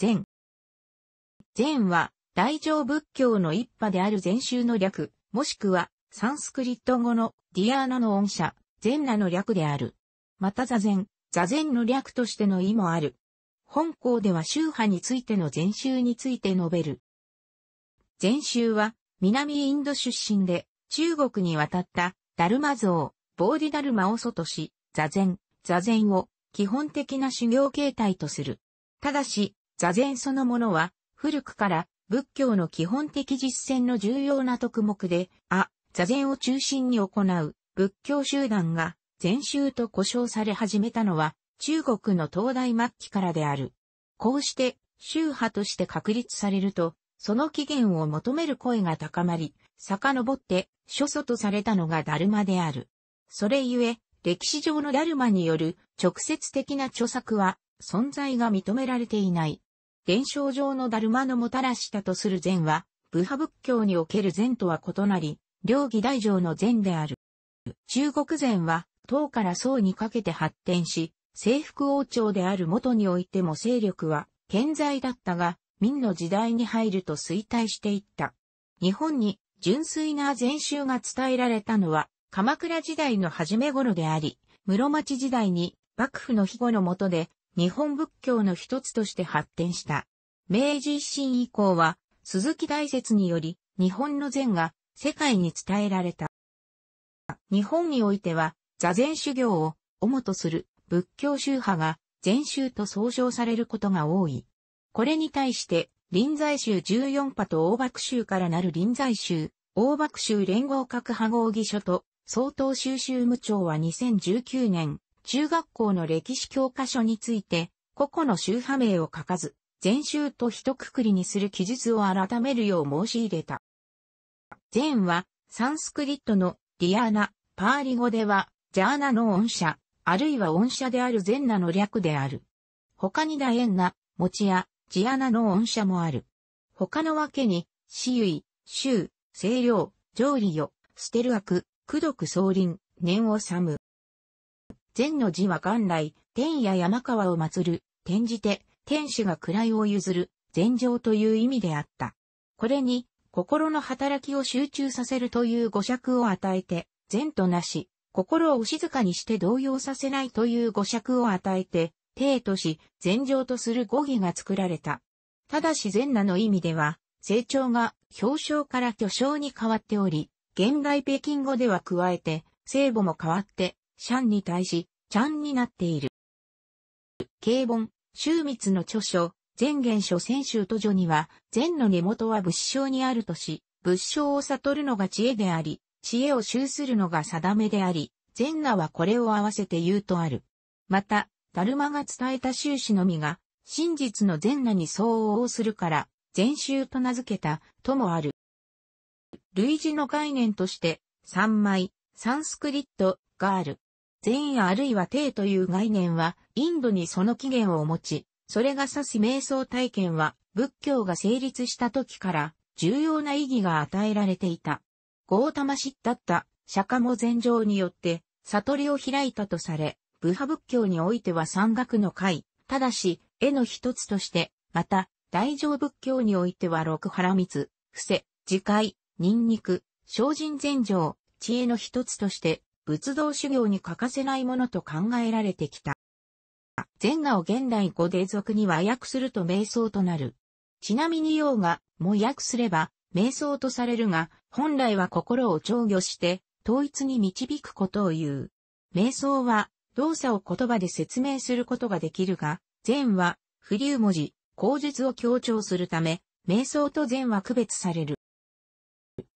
禅。禅は、大乗仏教の一派である禅宗の略、もしくは、サンスクリット語のディアーナの音社、禅那の略である。また座禅、座禅の略としての意もある。本校では宗派についての禅宗について述べる。禅宗は、南インド出身で、中国に渡った、ダルマ像、ボーディダルマを祖とし、座禅、座禅を基本的な修行形態とする。ただし、座禅そのものは、古くから仏教の基本的実践の重要な特目で、あ、座禅を中心に行う仏教集団が禅宗と呼称され始めたのは、中国の東大末期からである。こうして、宗派として確立されると、その起源を求める声が高まり、遡って、諸祖とされたのがダルマである。それゆえ、歴史上のダルマによる直接的な著作は存在が認められていない。伝承上のダルマのもたらしたとする禅は、武派仏教における禅とは異なり、両義大乗の禅である。中国禅は、唐から宋にかけて発展し、征服王朝である元においても勢力は健在だったが、明の時代に入ると衰退していった。日本に純粋な禅宗が伝えられたのは、鎌倉時代の初め頃であり、室町時代に幕府の庇護の下で日本仏教の一つとして発展した。明治維新以降は、鈴木大説により、日本の禅が世界に伝えられた。日本においては、座禅修行を主とする仏教宗派が禅宗と総称されることが多い。これに対して、臨済宗14派と大幕宗からなる臨済宗、大幕宗連合各派合議所と、総統収集無調は2019年、中学校の歴史教科書について、個々の宗派名を書かず、全宗と一括りにする記述を改めるよう申し入れた。禅は、サンスクリットのディアーナ、パーリ語では、ジャーナの恩社、あるいは恩社である禅那の略である。他にダエンナ、モチや、ジアナの恩社もある。他のわけに、シユイ、シュウ、ジョ上リよ、ステルアク、クドク総林、念をサム、善の字は元来、天や山川を祀る、転じて、天使が位を譲る、禅情という意味であった。これに、心の働きを集中させるという語尺を与えて、善となし、心を静かにして動揺させないという語尺を与えて、帝とし、禅情とする語義が作られた。ただし禅なの意味では、成長が表彰から巨匠に変わっており、現代北京語では加えて、聖母も変わって、シャンに対し、ちゃんになっている。経本、周密の著書、全言書先週途序には、禅の根元は仏性にあるとし、仏性を悟るのが知恵であり、知恵を修するのが定めであり、禅那はこれを合わせて言うとある。また、ダルマが伝えた修士のみが、真実の禅那に相応するから、禅修と名付けた、ともある。類似の概念として、三枚、サンスクリット、がある。善意あるいは定という概念は、インドにその起源を持ち、それが指す瞑想体験は、仏教が成立した時から、重要な意義が与えられていた。ゴータマシッタッタ、釈迦も禅上によって、悟りを開いたとされ、武派仏教においては山岳の会、ただし、絵の一つとして、また、大乗仏教においては六羅蜜、伏せ、自戒、ニンニク、精進禅上、知恵の一つとして、仏道修行に欠かせないものと考えられてきた。禅画を現代語で俗には訳すると瞑想となる。ちなみに用がも訳すれば瞑想とされるが、本来は心を調御して統一に導くことを言う。瞑想は動作を言葉で説明することができるが、禅は不流文字、口述を強調するため、瞑想と禅は区別される。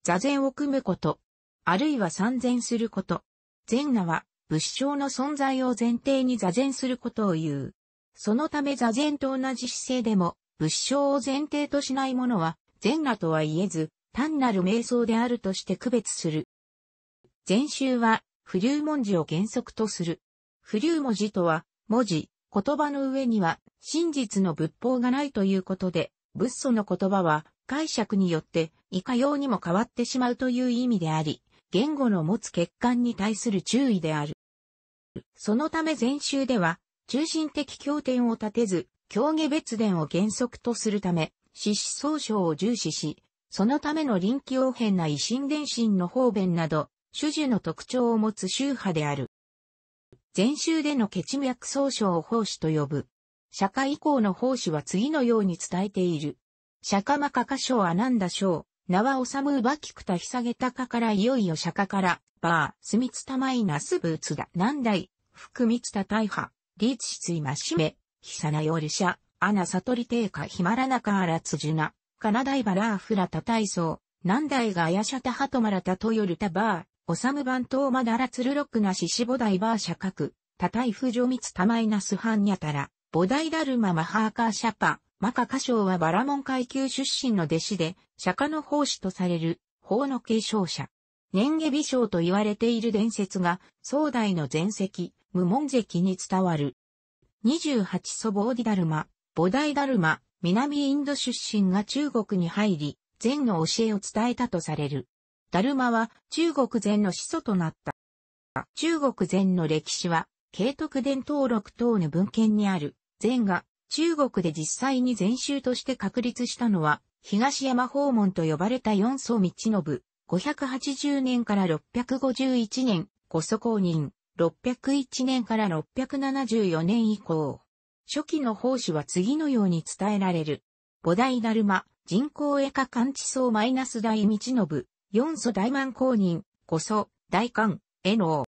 座禅を組むこと、あるいは参禅すること、善那は仏性の存在を前提に座禅することを言う。そのため座禅と同じ姿勢でも仏性を前提としないものは禅那とは言えず、単なる瞑想であるとして区別する。禅宗は、不流文字を原則とする。不流文字とは、文字、言葉の上には真実の仏法がないということで、仏祖の言葉は解釈によっていかようにも変わってしまうという意味であり、言語の持つ欠陥に対する注意である。そのため禅宗では、中心的経典を立てず、教下別伝を原則とするため、四子総称を重視し、そのための臨機応変な維新伝心の方便など、種々の特徴を持つ宗派である。禅宗での血脈総称を奉仕と呼ぶ。釈迦以降の奉仕は次のように伝えている。釈迦迦かか章は何だ章、名はおさむうばきくたひさげたかからいよいよ釈迦から、ばあ、すみつたまいなすぶうつだ、なんだい、ふくみつた大破、リーチしついましめ、ひさなよりしゃ、あなさとりていかひまらなかあらつじゅな、かなだいばらあふらたたいそう、なんだいがあやしゃたはとまらたとよるたばあ、おさむばんとうまだらつるろくなししぼだいばあしゃかく、たたいふじょみつたまいなすはんにゃたら、ぼだいだるままはあかあしゃぱ、マカカ将はバラモン階級出身の弟子で、釈迦の奉仕とされる、法の継承者。年下美少と言われている伝説が、壮大の前席、無門席に伝わる。28祖母オディダルマ、菩提ダルマ、南インド出身が中国に入り、禅の教えを伝えたとされる。ダルマは中国禅の始祖となった。中国禅の歴史は、慶徳伝登録等の文献にある、禅が中国で実際に禅宗として確立したのは、東山訪問と呼ばれた四祖道信、580年から651年、五祖公認、601年から674年以降。初期の奉仕は次のように伝えられる。菩提ダルマ、人工絵科官地層マイナス大道信、四祖大満公認、五祖、大官、絵能。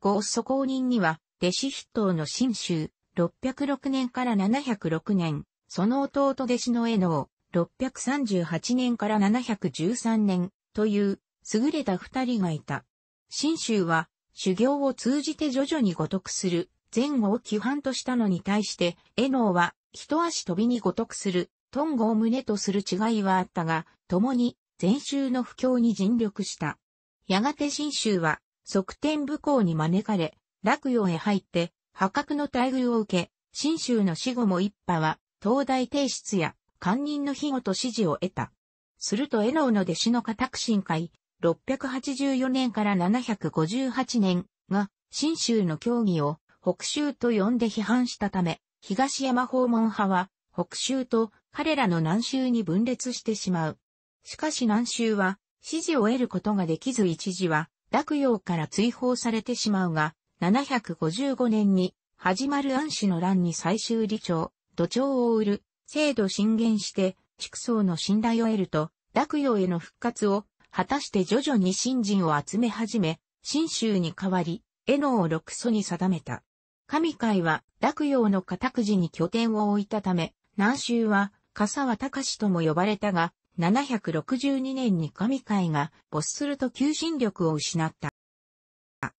五祖公認には、弟子筆頭の新州、606年から706年、その弟弟子の絵能、638年から713年、という、優れた二人がいた。新州は、修行を通じて徐々にごとくする、前後を規範としたのに対して、絵能は、一足飛びにごとくする、トンゴを胸とする違いはあったが、共に、禅宗の不況に尽力した。やがて新州は、側天武功に招かれ、落葉へ入って、破格の待遇を受け、新州の死後も一派は、東大提出や、官人の庇護と支持を得た。すると、江ノの弟子の家宅進会、684年から758年が、新州の教義を、北州と呼んで批判したため、東山訪問派は、北州と彼らの南州に分裂してしまう。しかし南州は、支持を得ることができず一時は、洛陽から追放されてしまうが、755年に始まる安氏の乱に最終理長、土壌を売る、制度進言して、畜層の信頼を得ると、洛陽への復活を、果たして徐々に信心を集め始め、信州に代わり、絵能を六祖に定めた。神会は、洛陽の家宅寺に拠点を置いたため、南州は、笠は隆とも呼ばれたが、762年に神会が没すると求心力を失った。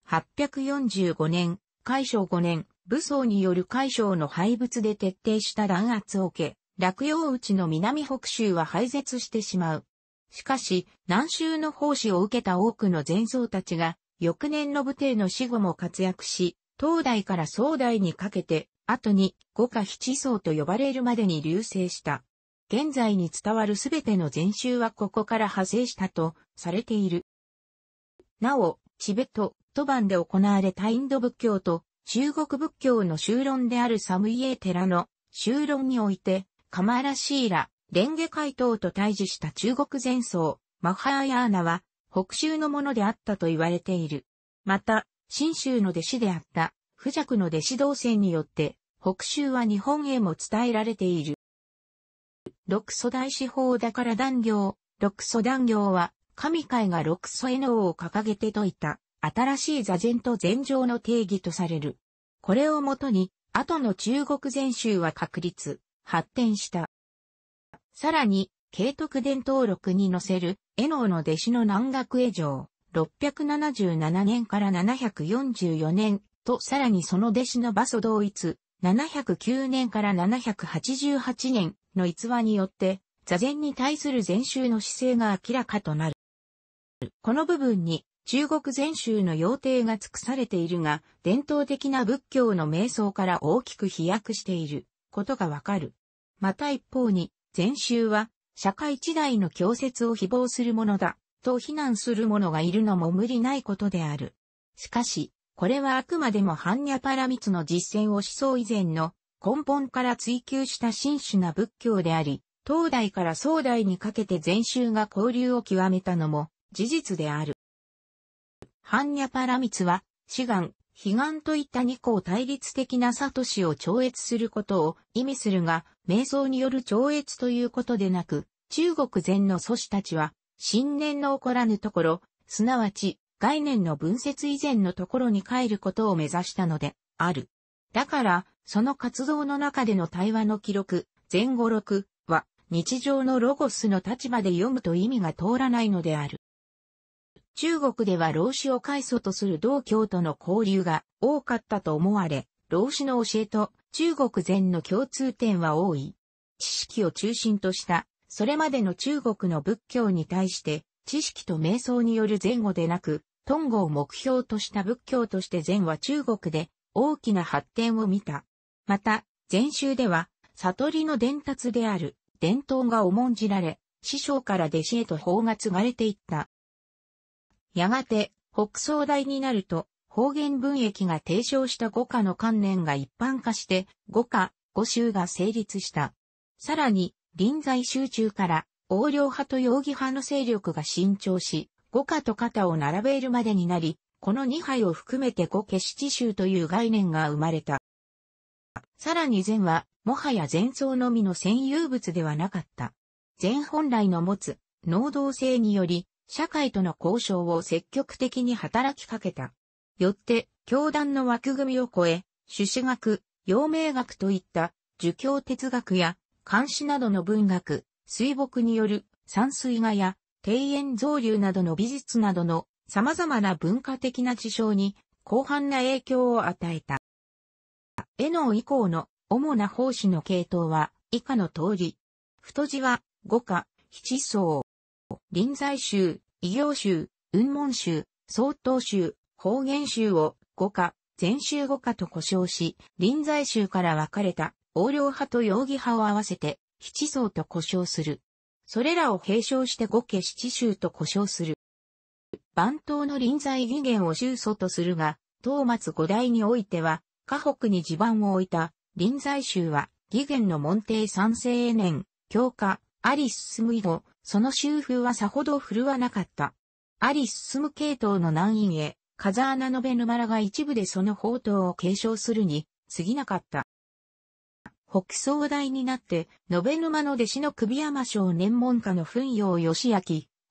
845年、海将5年、武装による海将の廃物で徹底した弾圧を受け、落陽内の南北州は廃絶してしまう。しかし、南州の奉仕を受けた多くの前僧たちが、翌年の武帝の死後も活躍し、東大から総大にかけて、後に五家七僧と呼ばれるまでに流星した。現在に伝わるすべての禅宗はここから派生したとされている。なお、チベット、一版で行われたインド仏教と中国仏教の修論であるサムイエ寺の修論において、カマラシーラ、レンゲ回答と対峙した中国前奏、マハーヤーナは北州のものであったと言われている。また、新州の弟子であった不弱の弟子同性によって北州は日本へも伝えられている。六祖大師法だから断行、六祖断行は神会が六祖への王を掲げて説いた新しい座禅と禅状の定義とされる。これをもとに、後の中国禅宗は確立、発展した。さらに、慶徳伝統録に載せる、絵能の弟子の南学絵上、677年から744年とさらにその弟子の馬祖同一、709年から788年の逸話によって、座禅に対する禅宗の姿勢が明らかとなる。この部分に、中国禅宗の要定が尽くされているが、伝統的な仏教の瞑想から大きく飛躍していることがわかる。また一方に、禅宗は社会時代の教説を誹謗するものだ、と非難する者がいるのも無理ないことである。しかし、これはあくまでも般若パラミツの実践を思想以前の根本から追求した真摯な仏教であり、東代から宋代にかけて禅宗が交流を極めたのも事実である。般若パラミツは、志願、悲願といった二項対立的なサトシを超越することを意味するが、瞑想による超越ということでなく、中国禅の祖師たちは、信念の起こらぬところ、すなわち概念の分節以前のところに帰ることを目指したので、ある。だから、その活動の中での対話の記録、前後録は、日常のロゴスの立場で読むと意味が通らないのである。中国では老子を開祖とする道教との交流が多かったと思われ、老子の教えと中国禅の共通点は多い。知識を中心とした、それまでの中国の仏教に対して、知識と瞑想による前後でなく、トンゴを目標とした仏教として禅は中国で大きな発展を見た。また、禅宗では、悟りの伝達である伝統が重んじられ、師匠から弟子へと法が継がれていった。やがて、北総大になると、方言文益が提唱した五家の観念が一般化して、五科、五集が成立した。さらに、臨済集中から、横領派と容疑派の勢力が伸長し、五家と肩を並べるまでになり、この2杯を含めて五家七宗という概念が生まれた。さらに禅は、もはや禅僧のみの占有物ではなかった。禅本来の持つ、能動性により、社会との交渉を積極的に働きかけた。よって、教団の枠組みを超え、朱子学、陽明学といった、儒教哲学や、漢詩などの文学、水墨による山水画や、庭園造流などの美術などの様々な文化的な事象に広範な影響を与えた。絵能以降の主な奉仕の系統は以下の通り。太字は五花、七層。臨済宗、異業種、雲門州、総統州、方言州を五家、全州五家と呼称し、臨済州から分かれた、横領派と容疑派を合わせて、七層と呼称する。それらを併称して五家七衆と呼称する。番頭の臨済義元を衆祖とするが、東松五代においては、河北に地盤を置いた、臨済衆は、義元の門弟三世年、教科、アリス・スムイ後、その修風はさほど振るわなかった。アリス進む系統の難易へ、風穴のベヌマラが一部でその宝刀を継承するに、過ぎなかった。北総大になって、延べ沼の弟子の首山省年門下の奮陽義明、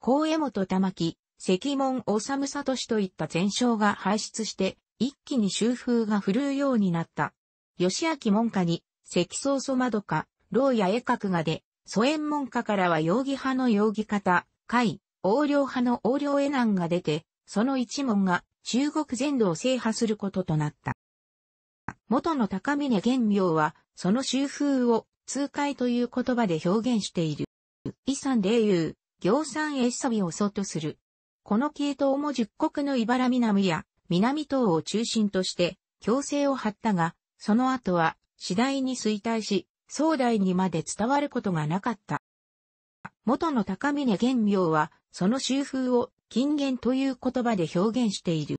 高江本玉木、関門治聡といった前哨が排出して、一気に修風が振るうようになった。義明門下に、関宗祖窓か、牢や絵閣がで、祖縁門下からは容疑派の容疑方、会、横領派の横領絵難が出て、その一門が中国全土を制覇することとなった。元の高峰玄明は、その周風を痛快という言葉で表現している。遺産霊友、行産へ久びをそとする。この系統も十国の茨南や南東を中心として、強制を張ったが、その後は次第に衰退し、壮大にまで伝わることがなかった。元の高峰玄明は、その修風を金言という言葉で表現している。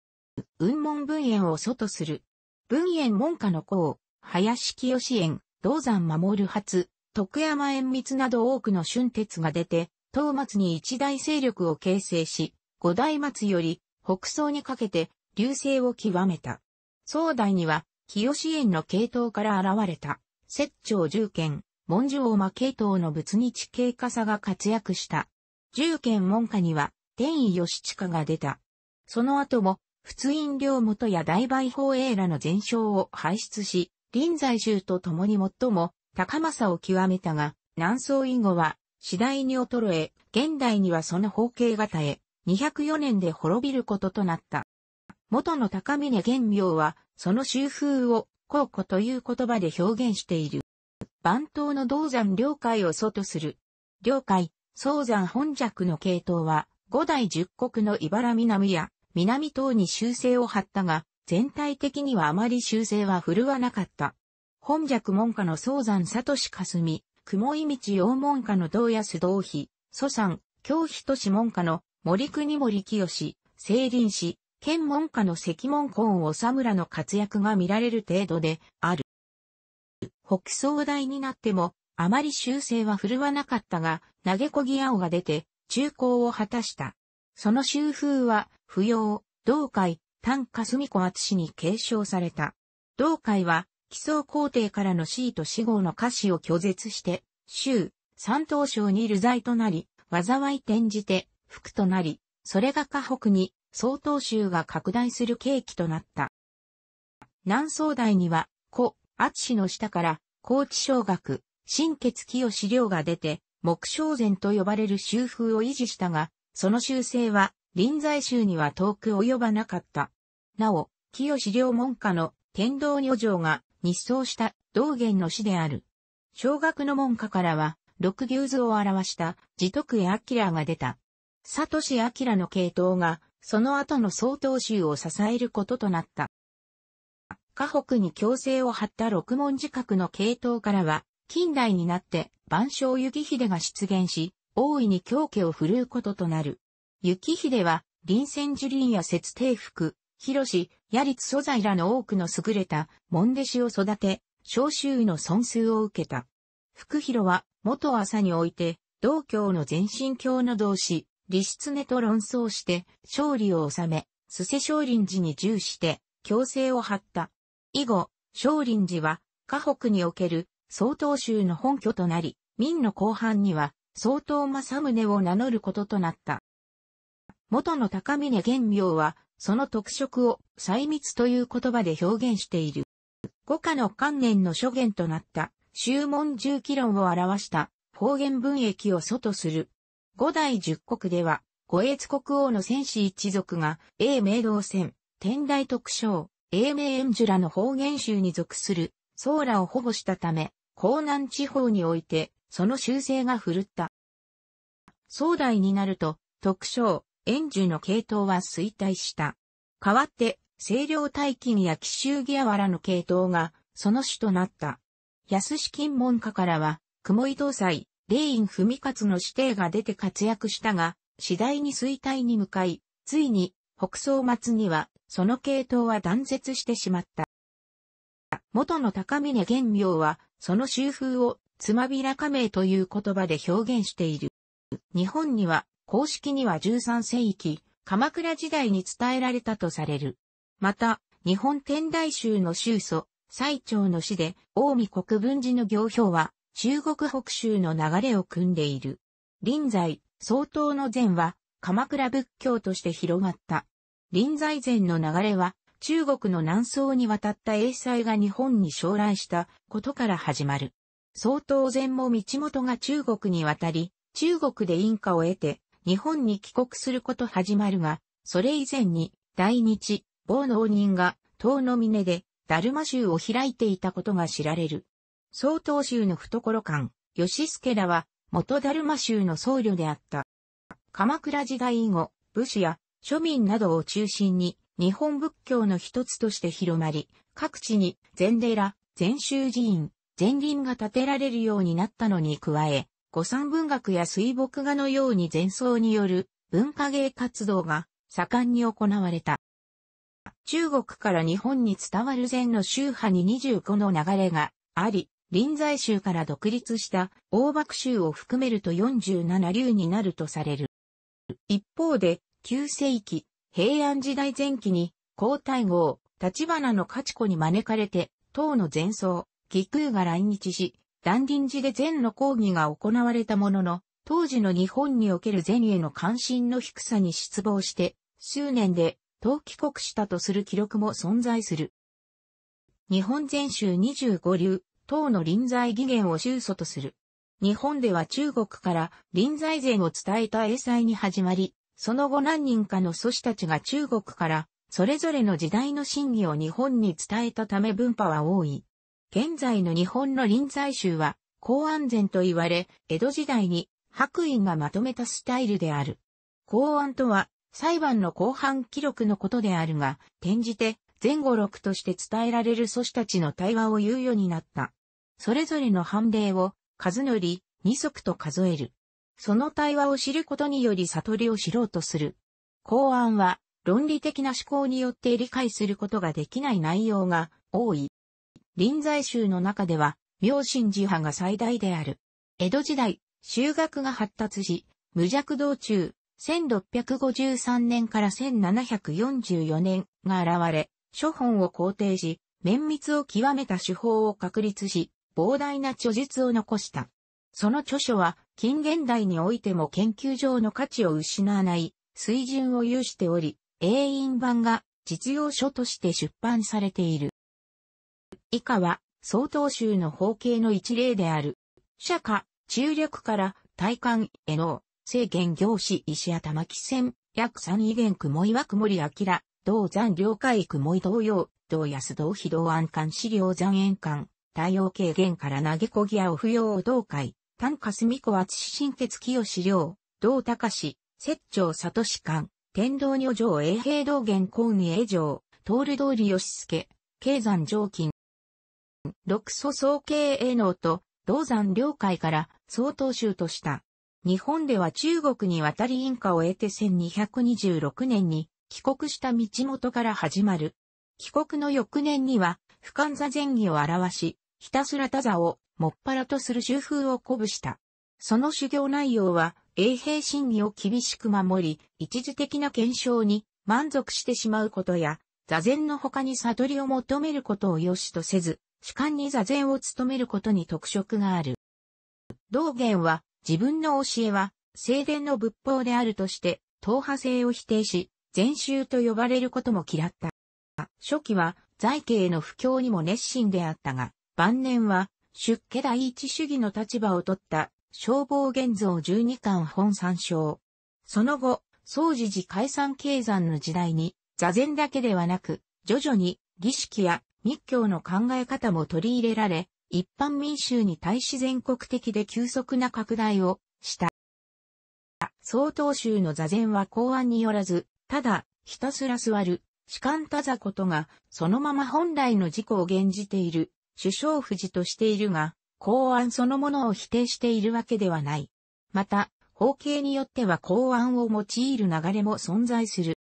雲門文苑を祖とする。文苑門下の孔、林清園、銅山守る初、徳山縁密など多くの春鉄が出て、東松に一大勢力を形成し、五大松より北宋にかけて流星を極めた。宋代には、清園の系統から現れた摂政重県、文殊王魔系統の仏日系化さが活躍した。重県門下には、天意義下が出た。その後も、仏院領元や大売法営らの全称を排出し、臨在宗と共に最も高政を極めたが、南宋以後は次第に衰え、現代にはその方形型へ、204年で滅びることとなった。元の高峰玄明は、その修風を高庫という言葉で表現している。番頭の銅山領海を祖とする。領海、宗山本弱の系統は、五代十国の茨南や南東に修正を張ったが、全体的にはあまり修正は振るわなかった。本弱門下の宗山里志霞、雲井道洋門下の道安道妃、蘇山、京妃都市門下の森国森清、清林氏、県文下の石門公おさむらの活躍が見られる程度である。北総大になっても、あまり修正は振るわなかったが、投げこぎ青が出て、中高を果たした。その修風は、不要、道会、丹歌隅子厚に継承された。道会は、奇想皇帝からのシート死号の歌詞を拒絶して、州、三等賞に流罪となり、災い転じて、服となり、それが河北に曹洞宗が拡大する契機となった。南総代には、古、厚の下から、高知小学、新血清資料が出て、木正禅と呼ばれる修風を維持したが、その修正は、臨済宗には遠く及ばなかった。なお、清資料門下の天道女城が日葬した道元の死である。小学の門下からは、六牛図を表した自徳絵明が出た。佐藤明の系統がその後の総統州を支えることとなった。河北に強制を張った六文字閣の系統からは、近代になって万象幸秀が出現し、大いに狂気を振るうこととなる。幸秀は、臨戦樹林や節帝福、広し、や立素材らの多くの優れた門弟子を育て、召集の損数を受けた。福広は、元朝において、道教の前進教の同志、李根と論争して勝利を収め、須瀬少林寺に従して強制を張った。以後、少林寺は、河北における曹洞宗の本拠となり、明の後半には、曹洞正宗を名乗ることとなった。元の高峰玄明は、その特色を、細密という言葉で表現している。五家の観念の諸言となった、宗門重機論を表した、方言文益を祖とする、五代十国では、五越国王の戦士一族が、英明道戦、天台特賞、英明ジュらの方言州に属する、ーラを保護したため、江南地方において、その修正が振るった。壮大になると、特徴、円樹の系統は衰退した。代わって、清涼大金や奇襲ギアワラの系統が、その主となった。安資金門下からは、雲井東載、霊院文勝の指定が出て活躍したが、次第に衰退に向かい、ついに、北総末には、その系統は断絶してしまった。元の高峰玄明は、その修風を、つまびら加盟という言葉で表現している。日本には、公式には13世紀、鎌倉時代に伝えられたとされる。また、日本天台宗の宗祖、最長の死で、近江国分寺の行表は、中国北州の流れを組んでいる。臨在、総統の禅は、鎌倉仏教として広がった。臨在禅の流れは、中国の南宋に渡った英才が日本に将来したことから始まる。総統禅も道元が中国に渡り、中国で因果を得て、日本に帰国すること始まるが、それ以前に、大日、某農人が、東の峰で、ダルマ州を開いていたことが知られる。曹洞宗の懐館、吉助らは、元達磨宗の僧侶であった。鎌倉時代以後、武士や庶民などを中心に、日本仏教の一つとして広まり、各地に禅寺、禅宗寺院、禅林が建てられるようになったのに加え、五三文学や水墨画のように禅僧による文化芸活動が盛んに行われた。中国から日本に伝わる禅の宗派に25の流れがあり、臨済宗から独立した大幕宗を含めると47流になるとされる。一方で、旧世紀、平安時代前期に、皇太后、立花の勝子に招かれて、唐の前奏、義空が来日し、断臨寺で禅の講義が行われたものの、当時の日本における禅への関心の低さに失望して、数年で、唐帰国したとする記録も存在する。日本禅集25流、党の臨済義源を宗祖とする。日本では中国から臨済禅を伝えた英才に始まり、その後何人かの祖師たちが中国からそれぞれの時代の真偽を日本に伝えたため文化は多い。現在の日本の臨済宗は公安禅と言われ、江戸時代に白院がまとめたスタイルである。公安とは裁判の公判記録のことであるが、転じて前後録として伝えられる祖師たちの対話を言うようになった。それぞれの判例を、数り、二足と数える。その対話を知ることにより悟りを知ろうとする。公案は、論理的な思考によって理解することができない内容が多い。臨済宗の中では、明神寺派が最大である。江戸時代、修学が発達し、無弱道中、1653年から1744年が現れ、諸本を肯定し、綿密を極めた手法を確立し、膨大な著述を残した。その著書は近現代においても研究上の価値を失わない水準を有しており、永遠版が実用書として出版されている。以下は、総統集の方形の一例である。社迦、中略から体幹への制限行使石頭木線、約三位元雲岩曇り明、同山領海雲井同様、同安同非同安館資料残円館、太陽系源から投げこぎやお不要を同会、丹霞子厚新鉄清志良、道高志、摂長里志官、天道女城永平道元公儀衛城、通る通り義助、経山上金。六祖総経営農と、道山領海から総統衆とした。日本では中国に渡り印下を得て1226年に帰国した道元から始まる。帰国の翌年には、俯瞰座前儀を表し、ひたすら他座をもっぱらとする習風を鼓舞した。その修行内容は、永平心理を厳しく守り、一時的な検証に満足してしまうことや、座禅の他に悟りを求めることを良しとせず、主観に座禅を務めることに特色がある。道元は、自分の教えは、正殿の仏法であるとして、党派性を否定し、禅宗と呼ばれることも嫌った。初期は、財系への不況にも熱心であったが、晩年は、出家第一主義の立場を取った、消防現像十二巻本参照。その後、総持寺解散経山の時代に、座禅だけではなく、徐々に儀式や密教の考え方も取り入れられ、一般民衆に対し全国的で急速な拡大をした。総統衆の座禅は公安によらず、ただ、ひたすら座る、士官多座ことが、そのまま本来の事故を現じている、首相富士としているが、公安そのものを否定しているわけではない。また、法系によっては公安を用いる流れも存在する。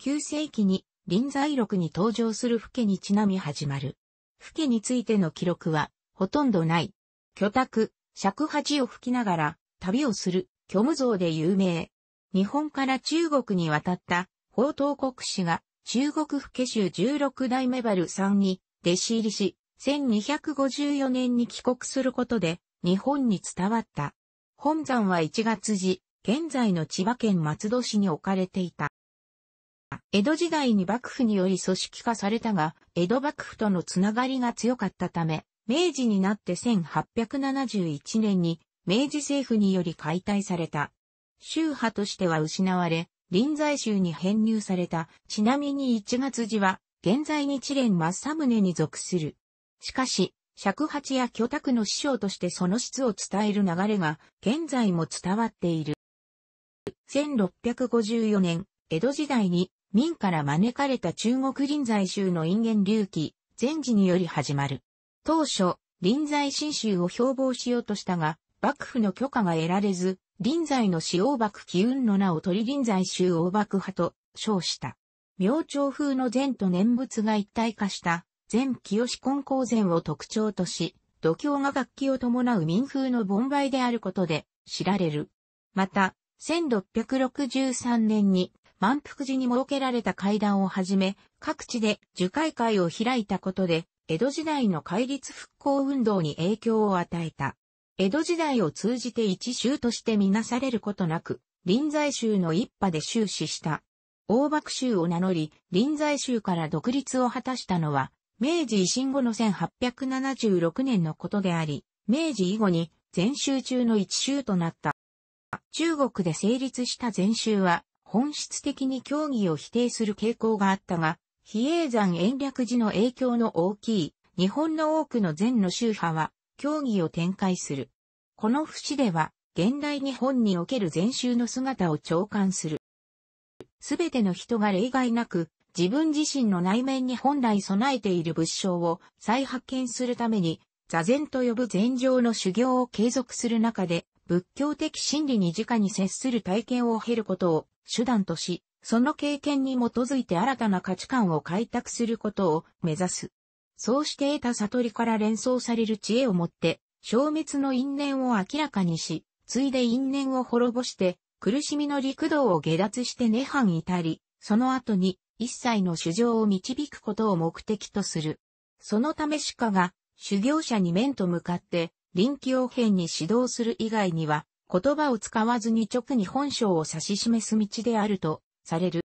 9世紀に臨在録に登場する府家にちなみ始まる。府家についての記録はほとんどない。居宅、尺八を吹きながら旅をする虚無像で有名。日本から中国に渡った宝東国史が中国府家州16代目バル3に弟子入りし、1254年に帰国することで、日本に伝わった。本山は1月時、現在の千葉県松戸市に置かれていた。江戸時代に幕府により組織化されたが、江戸幕府とのつながりが強かったため、明治になって1871年に明治政府により解体された。宗派としては失われ、臨済宗に編入された。ちなみに1月時は現在日蓮ム宗に属する。しかし、尺八や巨卓の師匠としてその質を伝える流れが現在も伝わっている。1654年、江戸時代に明から招かれた中国臨済宗の因縁隆起、禅寺により始まる。当初、臨済新宗を標榜しようとしたが、幕府の許可が得られず、臨済の死王幕機運の名を取り臨済宗王幕派と称した。明朝風の禅と念仏が一体化した禅清金光禅を特徴とし、度胸が楽器を伴う民風の盆梅であることで知られる。また、1663年に満腹寺に設けられた階段をはじめ、各地で樹海会を開いたことで、江戸時代の戒律復興運動に影響を与えた。江戸時代を通じて一州としてみなされることなく、臨済宗の一派で終始した。大幕州を名乗り、臨済州から独立を果たしたのは、明治維新後の1876年のことであり、明治以後に全州中の一州となった。中国で成立した全州は、本質的に協議を否定する傾向があったが、比叡山延暦寺の影響の大きい、日本の多くの禅の宗派は、協議を展開する。この節では、現代日本における禅宗の姿を長官する。すべての人が例外なく、自分自身の内面に本来備えている物証を再発見するために、座禅と呼ぶ禅情の修行を継続する中で、仏教的真理に直に接する体験を経ることを手段とし、その経験に基づいて新たな価値観を開拓することを目指す。そうして得た悟りから連想される知恵をもって、消滅の因縁を明らかにし、ついで因縁を滅ぼして、苦しみの陸道を下脱して涅槃至り、その後に一切の主情を導くことを目的とする。そのため鹿が修行者に面と向かって臨機応変に指導する以外には言葉を使わずに直に本性を指し示す道であるとされる。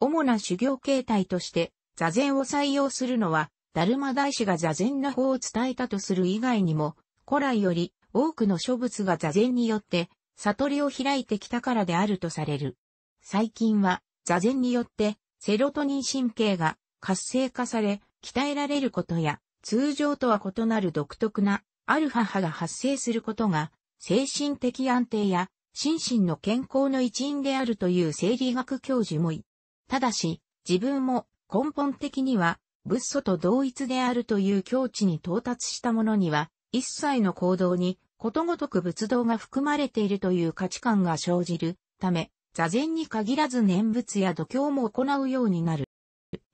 主な修行形態として座禅を採用するのは、ダルマ大師が座禅の法を伝えたとする以外にも、古来より多くの諸仏が座禅によって悟りを開いてきたからであるとされる。最近は、座禅によって、セロトニン神経が活性化され、鍛えられることや、通常とは異なる独特なアルファ波が発生することが、精神的安定や心身の健康の一因であるという生理学教授もい。ただし、自分も根本的には仏祖と同一であるという境地に到達した者には、一切の行動にことごとく仏道が含まれているという価値観が生じるため、座禅に限らず念仏や度胸も行うようになる。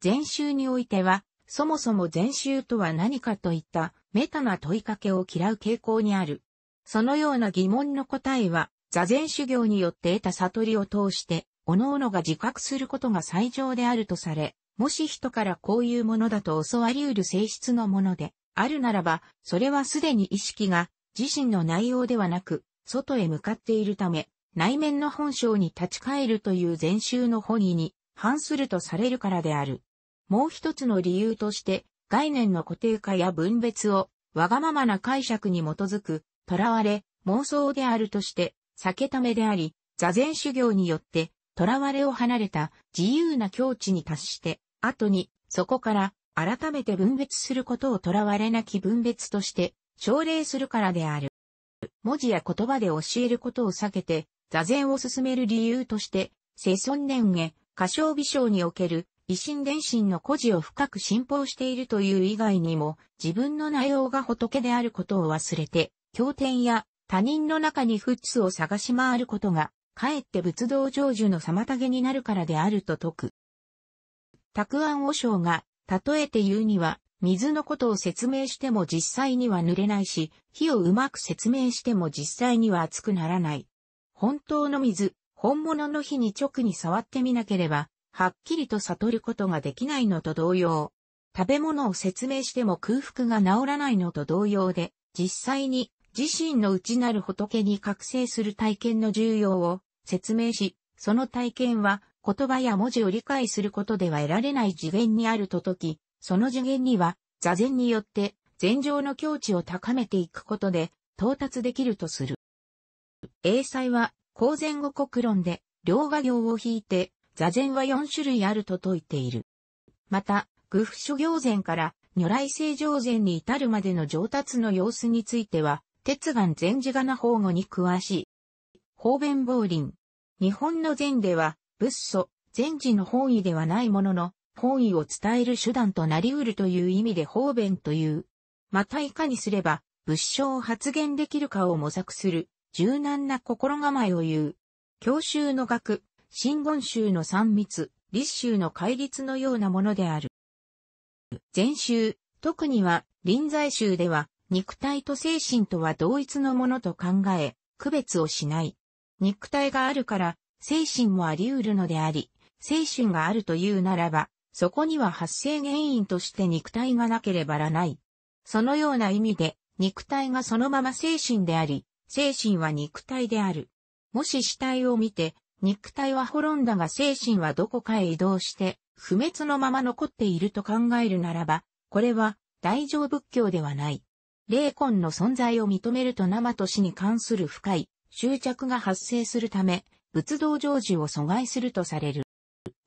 禅宗においては、そもそも禅宗とは何かといったメタな問いかけを嫌う傾向にある。そのような疑問の答えは、座禅修行によって得た悟りを通して、各々が自覚することが最上であるとされ、もし人からこういうものだと教わり得る性質のもので、あるならば、それはすでに意識が自身の内容ではなく、外へ向かっているため、内面の本性に立ち返るという禅宗の本意に反するとされるからである。もう一つの理由として、概念の固定化や分別を、わがままな解釈に基づく、囚われ、妄想であるとして、避けためであり、座禅修行によって、囚われを離れた自由な境地に達して、後に、そこから改めて分別することを囚われなき分別として奨励するからである。文字や言葉で教えることを避けて、座禅を進める理由として、世尊年下、歌唱美唱における、維新伝心の故事を深く信奉しているという以外にも、自分の内容が仏であることを忘れて、経典や他人の中に仏を探し回ることが、かえって仏道成就の妨げになるからであると説く。卓安和尚が、例えて言うには、水のことを説明しても実際には濡れないし、火をうまく説明しても実際には熱くならない。本当の水、本物の火に直に触ってみなければ、はっきりと悟ることができないのと同様。食べ物を説明しても空腹が治らないのと同様で、実際に自身の内なる仏に覚醒する体験の重要を説明し、その体験は言葉や文字を理解することでは得られない次元にあると説き、その次元には、座禅によって、禅上の境地を高めていくことで、到達できるとする。英才は、公然語国論で、両画行を引いて、座禅は4種類あると説いている。また、愚不諸行禅から、如来性上禅に至るまでの上達の様子については、鉄眼禅寺な法語に詳しい。方便暴林。日本の禅では、仏祖、禅寺の本意ではないものの、本意を伝える手段となり得るという意味で方便という。またいかにすれば物証を発言できるかを模索する柔軟な心構えを言う。教習の学、新言宗の三密、立宗の戒律のようなものである。禅宗、特には臨済宗では肉体と精神とは同一のものと考え、区別をしない。肉体があるから精神もあり得るのであり、精神があるというならば、そこには発生原因として肉体がなければならない。そのような意味で、肉体がそのまま精神であり、精神は肉体である。もし死体を見て、肉体は滅んだが精神はどこかへ移動して、不滅のまま残っていると考えるならば、これは大乗仏教ではない。霊魂の存在を認めると生と死に関する深い執着が発生するため、仏道成就を阻害するとされる。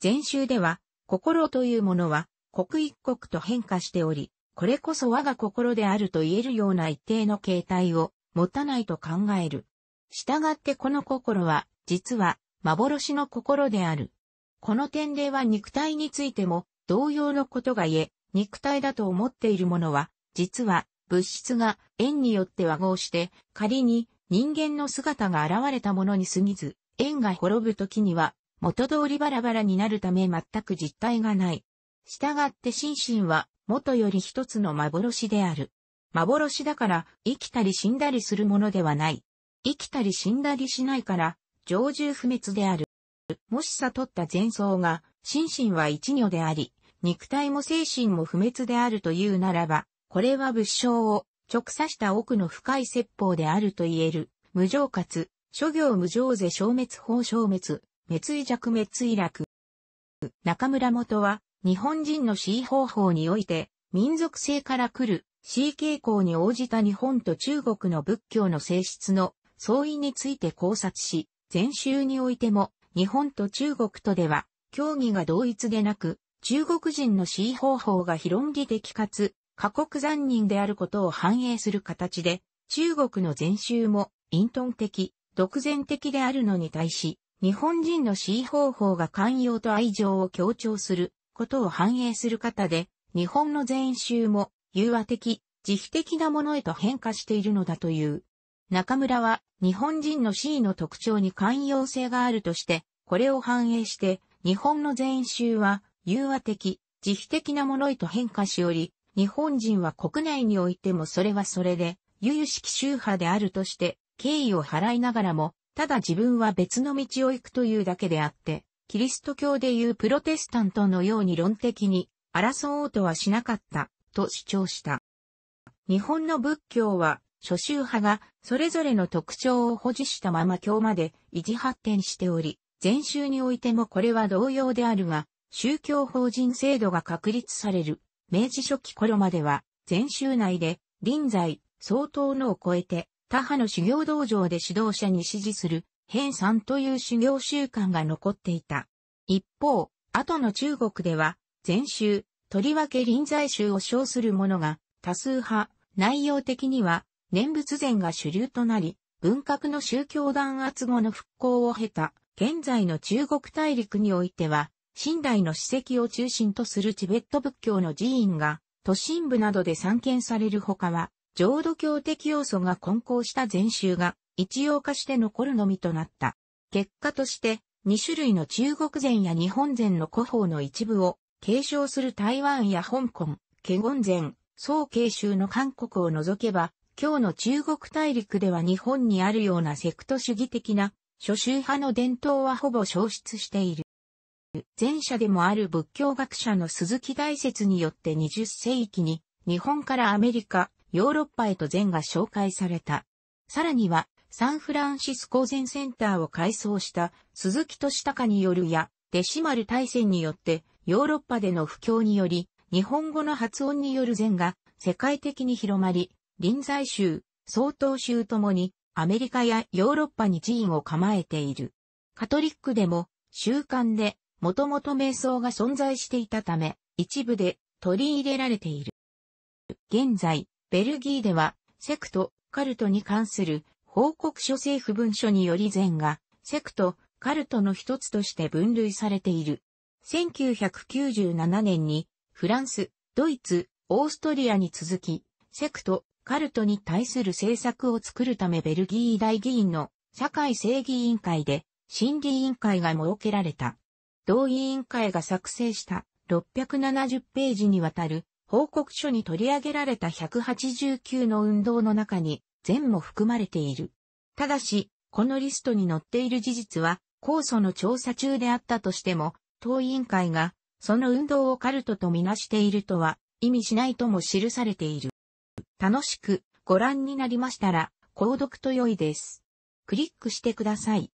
前週では、心というものは、刻一刻と変化しており、これこそ我が心であると言えるような一定の形態を持たないと考える。従ってこの心は、実は、幻の心である。この点では肉体についても、同様のことが言え、肉体だと思っているものは、実は、物質が縁によって和合して、仮に人間の姿が現れたものに過ぎず、縁が滅ぶ時には元通りバラバラになるため全く実体がない。従って心身は元より一つの幻である。幻だから生きたり死んだりするものではない。生きたり死んだりしないから常住不滅である。もし悟った前奏が心身は一如であり、肉体も精神も不滅であるというならば、これは仏性を直指した奥の深い説法であると言える。無常活、諸行無常是消滅法消滅、滅弱滅遺楽。中村元は、日本人の死位方法において、民族性から来る死位傾向に応じた日本と中国の仏教の性質の相違について考察し、禅宗においても、日本と中国とでは、教義が同一でなく、中国人の死位方法が非論議的かつ、過酷残忍であることを反映する形で、中国の禅宗も、隠遁的、独善的であるのに対し、日本人の死位方法が寛容と愛情を強調することを反映する方で、日本の禅宗も融和的、慈悲的なものへと変化しているのだという。中村は日本人の死位の特徴に寛容性があるとして、これを反映して、日本の禅宗は融和的、慈悲的なものへと変化しおり、日本人は国内においてもそれはそれで、由々しき宗派であるとして、敬意を払いながらも、ただ自分は別の道を行くというだけであって、キリスト教でいうプロテスタントのように論的に争おうとはしなかった、と主張した。日本の仏教は、諸宗派がそれぞれの特徴を保持したまま今日まで維持発展しており、禅宗においてもこれは同様であるが、宗教法人制度が確立される明治初期頃までは、全州内で臨在、相当のを超えて、他派の修行道場で指導者に指示する、編三という修行習慣が残っていた。一方、後の中国では、禅宗、とりわけ臨済宗を称する者が多数派、内容的には念仏禅が主流となり、文革の宗教弾圧後の復興を経た、現在の中国大陸においては、新代の史跡を中心とするチベット仏教の寺院が、都心部などで散見されるほかは、浄土教的要素が混交した禅宗が一様化して残るのみとなった。結果として、2種類の中国禅や日本禅の古法の一部を継承する台湾や香港、華厳禅、宋慶州の韓国を除けば、今日の中国大陸では日本にあるようなセクト主義的な諸宗派の伝統はほぼ消失している。前者でもある仏教学者の鈴木大説によって20世紀に日本からアメリカ、ヨーロッパへと全が紹介された。さらには、サンフランシスコ全センターを改装した鈴木敏孝によるや、デシマル大戦によって、ヨーロッパでの不況により、日本語の発音による禅が世界的に広まり、臨済宗、曹洞宗ともにアメリカやヨーロッパに寺院を構えている。カトリックでも習慣でもともと瞑想が存在していたため、一部で取り入れられている。現在、ベルギーでは、セクト、カルトに関する報告書政府文書により前が、セクト、カルトの一つとして分類されている。1997年に、フランス、ドイツ、オーストリアに続き、セクト、カルトに対する政策を作るためベルギー大議員の社会正義委員会で審議委員会が設けられた。同委員会が作成した670ページにわたる報告書に取り上げられた189の運動の中に全も含まれている。ただし、このリストに載っている事実は、控訴の調査中であったとしても、党委員会が、その運動をカルトとみなしているとは、意味しないとも記されている。楽しくご覧になりましたら、購読と良いです。クリックしてください。